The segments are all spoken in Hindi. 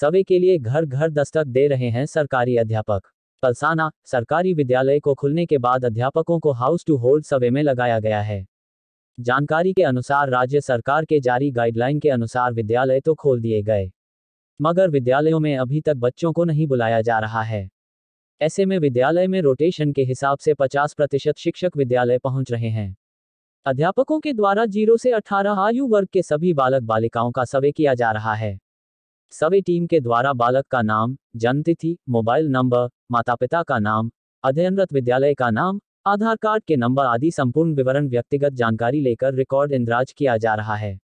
सवे के लिए घर घर दस्तक दे रहे हैं सरकारी अध्यापक पलसाना सरकारी विद्यालय को खुलने के बाद अध्यापकों को हाउस टू होल्ड सवे में लगाया गया है जानकारी के अनुसार राज्य सरकार के जारी गाइडलाइन के अनुसार विद्यालय तो खोल दिए गए मगर विद्यालयों में अभी तक बच्चों को नहीं बुलाया जा रहा है ऐसे में विद्यालय में रोटेशन के हिसाब से 50 प्रतिशत शिक्षक विद्यालय पहुंच रहे हैं अध्यापकों के द्वारा जीरो से 18 आयु वर्ग के सभी बालक बालिकाओं का सवे किया जा रहा है सभी टीम के द्वारा बालक का नाम जन्मतिथि मोबाइल नंबर माता पिता का नाम अध्ययनरत विद्यालय का नाम आधार कार्ड के नंबर आदि संपूर्ण विवरण व्यक्तिगत जानकारी लेकर रिकॉर्ड इंदराज किया जा रहा है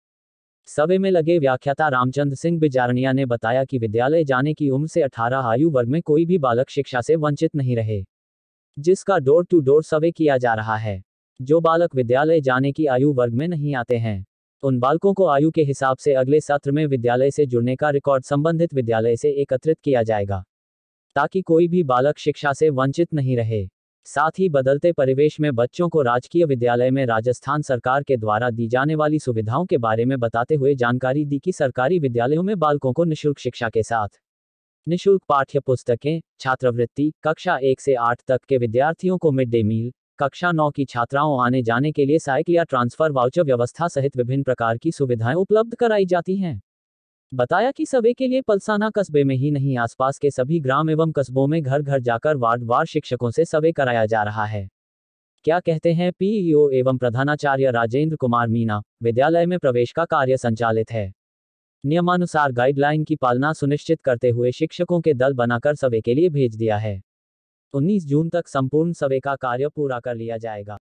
सवे में लगे व्याख्याता रामचंद्र सिंह बिजारणिया ने बताया कि विद्यालय जाने की उम्र से 18 आयु वर्ग में कोई भी बालक शिक्षा से वंचित नहीं रहे जिसका डोर टू डोर सर्वे किया जा रहा है जो बालक विद्यालय जाने की आयु वर्ग में नहीं आते हैं उन बालकों को आयु के हिसाब से अगले सत्र में विद्यालय से जुड़ने का रिकॉर्ड संबंधित विद्यालय से एकत्रित किया जाएगा ताकि कोई भी बालक शिक्षा से वंचित नहीं रहे साथ ही बदलते परिवेश में बच्चों को राजकीय विद्यालय में राजस्थान सरकार के द्वारा दी जाने वाली सुविधाओं के बारे में बताते हुए जानकारी दी कि सरकारी विद्यालयों में बालकों को निःशुल्क शिक्षा के साथ निःशुल्क पाठ्य पुस्तकें छात्रवृत्ति कक्षा एक से आठ तक के विद्यार्थियों को मिड डे मील कक्षा नौ की छात्राओं आने जाने के लिए साइकिल या ट्रांसफर वाउचर व्यवस्था सहित विभिन्न प्रकार की सुविधाएं उपलब्ध कराई जाती हैं बताया कि सभी के लिए पलसाना कस्बे में ही नहीं आसपास के सभी ग्राम एवं कस्बों में घर घर जाकर वार्ड वार शिक्षकों से सवे कराया जा रहा है क्या कहते हैं पीईओ एवं प्रधानाचार्य राजेंद्र कुमार मीना विद्यालय में प्रवेश का कार्य संचालित है नियमानुसार गाइडलाइन की पालना सुनिश्चित करते हुए शिक्षकों के दल बनाकर सवे के लिए भेज दिया है तो 19 जून तक संपूर्ण सर्वे का कार्य पूरा कर लिया जाएगा